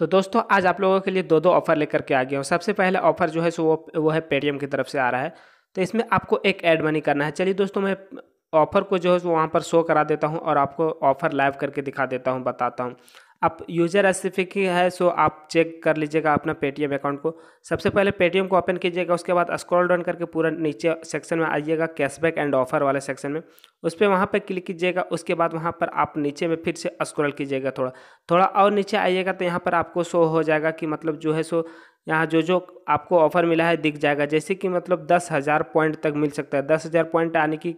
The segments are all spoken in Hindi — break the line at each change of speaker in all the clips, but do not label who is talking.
तो दोस्तों आज आप लोगों के लिए दो दो ऑफर लेकर के आ गया हूँ सबसे पहले ऑफर जो है सो वो वो है पेटीएम की तरफ से आ रहा है तो इसमें आपको एक ऐड मनी करना है चलिए दोस्तों मैं ऑफर को जो है वहाँ पर शो करा देता हूँ और आपको ऑफर लाइव करके दिखा देता हूँ बताता हूँ आप यूज़र स्पेसिफिक है सो आप चेक कर लीजिएगा अपना पेटीएम अकाउंट को सबसे पहले पेटीएम को ओपन कीजिएगा उसके बाद स्क्रॉल डाउन करके पूरा नीचे सेक्शन में आइएगा कैशबैक एंड ऑफर वाले सेक्शन में उस पर वहाँ पर क्लिक कीजिएगा उसके बाद वहाँ पर आप नीचे में फिर से स्क्रॉल कीजिएगा थोड़ा थोड़ा और नीचे आइएगा तो यहाँ पर आपको शो हो जाएगा कि मतलब जो है सो यहाँ जो जो आपको ऑफर मिला है दिख जाएगा जैसे कि मतलब दस हज़ार पॉइंट तक मिल सकता है दस हज़ार पॉइंट आने की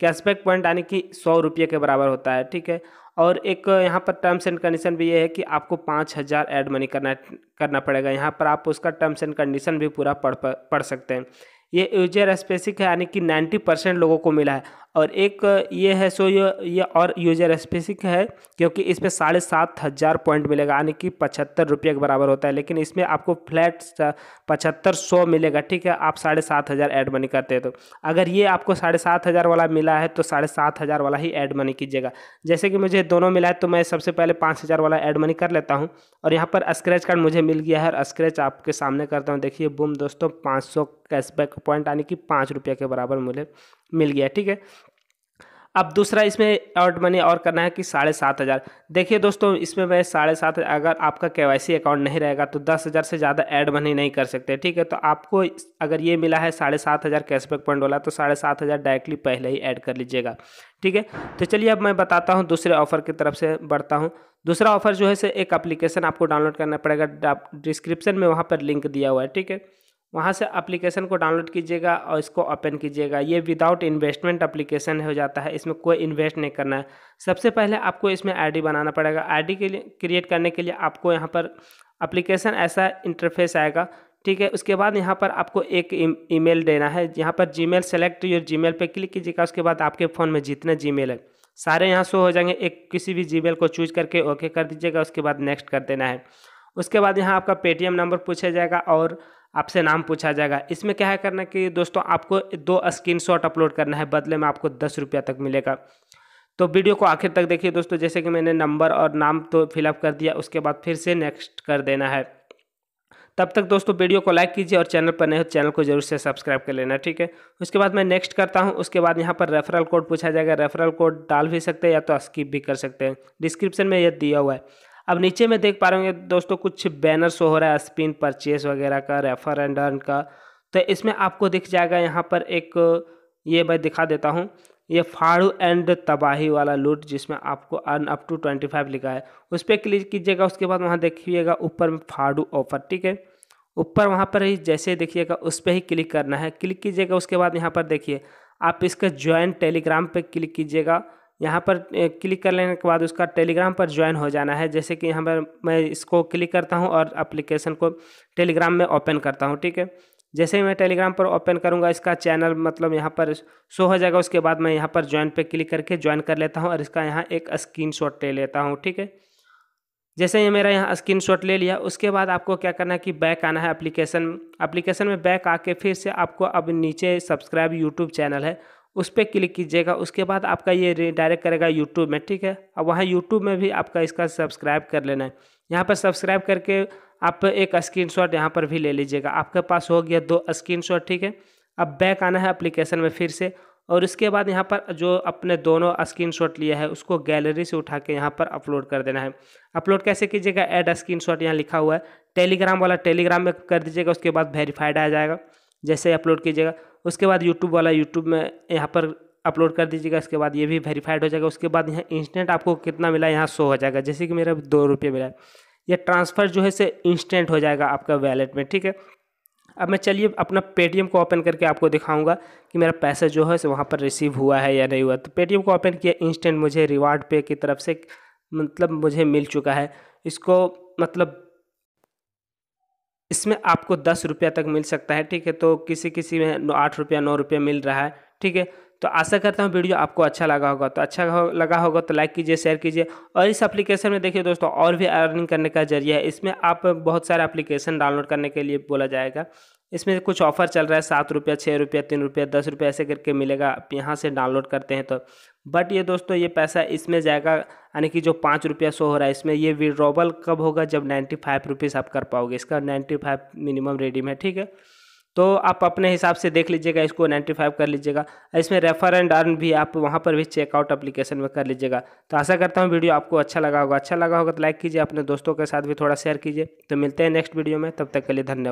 कैशबैक पॉइंट यानी कि सौ रुपये के बराबर होता है ठीक है और एक यहाँ पर टर्म्स एंड कंडीशन भी ये है कि आपको पाँच हज़ार एड मनी करना करना पड़ेगा यहाँ पर आप उसका टर्म्स एंड कंडीशन भी पूरा पढ़ पढ़ सकते हैं ये यूजर स्पेसिक है यानी कि नाइन्टी परसेंट लोगों को मिला है और एक ये है सो ये और यूजर स्पेसिफिक है क्योंकि इस पर साढ़े सात हज़ार पॉइंट मिलेगा यानी कि पचहत्तर रुपये के बराबर होता है लेकिन इसमें आपको फ्लैट पचहत्तर सौ मिलेगा ठीक है आप साढ़े सात हज़ार एड मनी करते हैं तो अगर ये आपको साढ़े सात हज़ार वाला मिला है तो साढ़े सात हज़ार वाला ही एड मनी कीजिएगा जैसे कि मुझे दोनों मिला है तो मैं सबसे पहले पाँच हज़ार वाला एड मनी कर लेता हूँ और यहाँ पर स्क्रैच कार्ड मुझे मिल गया है और स्क्रैच आपके सामने करता हूँ देखिए बुम दोस्तों पाँच सौ कैशबैक पॉइंट यानी कि पाँच रुपये के बराबर मिले मिल गया ठीक है अब दूसरा इसमें ऑर्ड मनी और करना है कि साढ़े सात हज़ार देखिए दोस्तों इसमें मैं साढ़े सात अगर आपका के वाई सी अकाउंट नहीं रहेगा तो दस हज़ार से ज़्यादा ऐड मनी नहीं कर सकते ठीक है तो आपको अगर ये मिला है साढ़े सात हज़ार कैशबैक पॉइंट वाला तो साढ़े सात हज़ार डायरेक्टली पहले ही ऐड कर लीजिएगा ठीक है तो चलिए अब मैं बताता हूँ दूसरे ऑफर की तरफ से बढ़ता हूँ दूसरा ऑफर जो है से एक अप्लीकेशन आपको डाउनलोड करना पड़ेगा डिस्क्रिप्शन में वहाँ पर लिंक दिया हुआ है ठीक है वहाँ से एप्लीकेशन को डाउनलोड कीजिएगा और इसको ओपन कीजिएगा ये विदाउट इन्वेस्टमेंट एप्लीकेशन हो जाता है इसमें कोई इन्वेस्ट नहीं करना है सबसे पहले आपको इसमें आईडी बनाना पड़ेगा आईडी के लिए क्रिएट करने के लिए आपको यहाँ पर एप्लीकेशन ऐसा इंटरफेस आएगा ठीक है उसके बाद यहाँ पर आपको एक ईमेल e-, देना है यहाँ पर Gmail select your mail पर क्लिक कीजिएगा उसके बाद आपके फ़ोन में जितने मेल है सारे यहाँ शो हो जाएंगे एक किसी भी मेल को चूज करके ओके कर दीजिएगा उसके बाद नेक्स्ट कर देना है उसके बाद यहाँ आपका पेटीएम नंबर पूछा जाएगा और आपसे नाम पूछा जाएगा इसमें क्या है करना कि दोस्तों आपको दो शॉट अपलोड करना है बदले में आपको दस रुपया तक मिलेगा तो वीडियो को आखिर तक देखिए दोस्तों जैसे कि मैंने नंबर और नाम तो फिलअप कर दिया उसके बाद फिर से नेक्स्ट कर देना है तब तक दोस्तों वीडियो को लाइक कीजिए और चैनल पर नए हो चैनल को जरूर से सब्सक्राइब कर लेना ठीक है उसके बाद मैं नेक्स्ट करता हूँ उसके बाद यहाँ पर रेफरल कोड पूछा जाएगा रेफरल कोड डाल भी सकते हैं या तो स्किप भी कर सकते हैं डिस्क्रिप्शन में यह दिया हुआ है अब नीचे में देख पा रहे होंगे दोस्तों कुछ बैनर शो हो रहा है स्पिन परचेस वगैरह का रेफर एंड अर्न का तो इसमें आपको दिख जाएगा यहाँ पर एक ये मैं दिखा देता हूँ ये फाड़ू एंड तबाही वाला लूट जिसमें आपको earn up to twenty five लिखा है उस पर क्लिक कीजिएगा उसके बाद वहाँ देखिएगा ऊपर में फाड़ू ऑफर ठीक है ऊपर वहाँ पर ही जैसे देखिएगा उस पर ही क्लिक करना है क्लिक कीजिएगा उसके बाद यहाँ पर देखिए आप इसका ज्वाइन टेलीग्राम पर क्लिक कीजिएगा यहाँ पर क्लिक कर लेने के बाद उसका टेलीग्राम पर ज्वाइन हो जाना है जैसे कि यहाँ पर मैं इसको क्लिक करता हूँ और अप्लीकेशन को टेलीग्राम में ओपन करता हूँ ठीक है जैसे ही मैं टेलीग्राम पर ओपन करूँगा इसका चैनल मतलब यहाँ पर शो हो जाएगा उसके बाद मैं यहाँ पर ज्वाइन पे क्लिक करके ज्वाइन कर लेता हूँ और इसका यहाँ एक स्क्रीनशॉट ले लेता हूँ ठीक है जैसे ये यह मेरा यहाँ स्क्रीनशॉट ले लिया उसके बाद आपको क्या करना है कि बैक आना है एप्लीकेशन एप्लीकेशन में बैक आके फिर से आपको अब नीचे सब्सक्राइब यूट्यूब चैनल है उस पर क्लिक कीजिएगा उसके बाद आपका ये रिडायरेक्ट करेगा यूट्यूब में ठीक है अब वहाँ यूट्यूब में भी आपका इसका सब्सक्राइब कर लेना है यहाँ पर सब्सक्राइब करके आप एक स्क्रीन शॉट यहाँ पर भी ले लीजिएगा आपके पास हो गया दो स्क्रीन शॉट ठीक है अब बैक आना है अप्लीकेशन में फिर से और इसके बाद यहाँ पर जो अपने दोनों स्क्रीन शॉट लिया है उसको गैलरी से उठा के यहाँ पर अपलोड कर देना है अपलोड कैसे कीजिएगा ऐड स्क्रीन शॉट यहाँ लिखा हुआ है टेलीग्राम वाला टेलीग्राम में कर दीजिएगा उसके बाद वेरीफाइड आ जाएगा जैसे अपलोड कीजिएगा उसके बाद यूट्यूब वाला यूट्यूब में यहाँ पर अपलोड कर दीजिएगा इसके बाद ये भी वेरीफाइड हो जाएगा उसके बाद यहाँ इंस्टेंट आपको कितना मिला यहाँ शो हो जाएगा जैसे कि मेरा दो रुपये मिला है यह ट्रांसफ़र जो है से इंस्टेंट हो जाएगा आपका वैलेट में ठीक है अब मैं चलिए अपना पेटीएम को ओपन करके आपको दिखाऊंगा कि मेरा पैसा जो है से वहाँ पर रिसीव हुआ है या नहीं हुआ तो पेटीएम को ओपन किया इंस्टेंट मुझे रिवार्ड पे की तरफ से मतलब मुझे मिल चुका है इसको मतलब इसमें आपको दस रुपया तक मिल सकता है ठीक है तो किसी किसी में आठ रुपया नौ रुपया मिल रहा है ठीक है तो आशा करता हूँ वीडियो आपको अच्छा लगा होगा तो अच्छा लगा होगा तो लाइक कीजिए शेयर कीजिए और इस एप्लीकेशन में देखिए दोस्तों और भी अर्निंग करने का जरिया है इसमें आप बहुत सारे एप्लीकेशन डाउनलोड करने के लिए बोला जाएगा इसमें कुछ ऑफर चल रहा है सात रुपया छः रुपया तीन रुपया दस रुपया ऐसे करके मिलेगा आप यहाँ से डाउनलोड करते हैं तो बट ये दोस्तों ये पैसा इसमें जाएगा यानी कि जो पाँच रुपया शो हो रहा है इसमें ये विड्रॉबल कब होगा जब नाइन्टी फाइव रुपीज़ आप कर पाओगे इसका नाइन्टी फाइव मिनिमम रेडी में ठीक है तो आप अपने हिसाब से देख लीजिएगा इसको नाइन्टी फाइव कर लीजिएगा इसमें रेफर एंड अर्न भी आप वहाँ पर भी चेकआउट अप्लीकेशन में कर लीजिएगा तो आशा करता हूँ वीडियो आपको अच्छा लगा होगा अच्छा लगा होगा तो लाइक कीजिए अपने दोस्तों के साथ भी थोड़ा शेयर कीजिए तो मिलते हैं नेक्स्ट वीडियो में तब तक के लिए धन्यवाद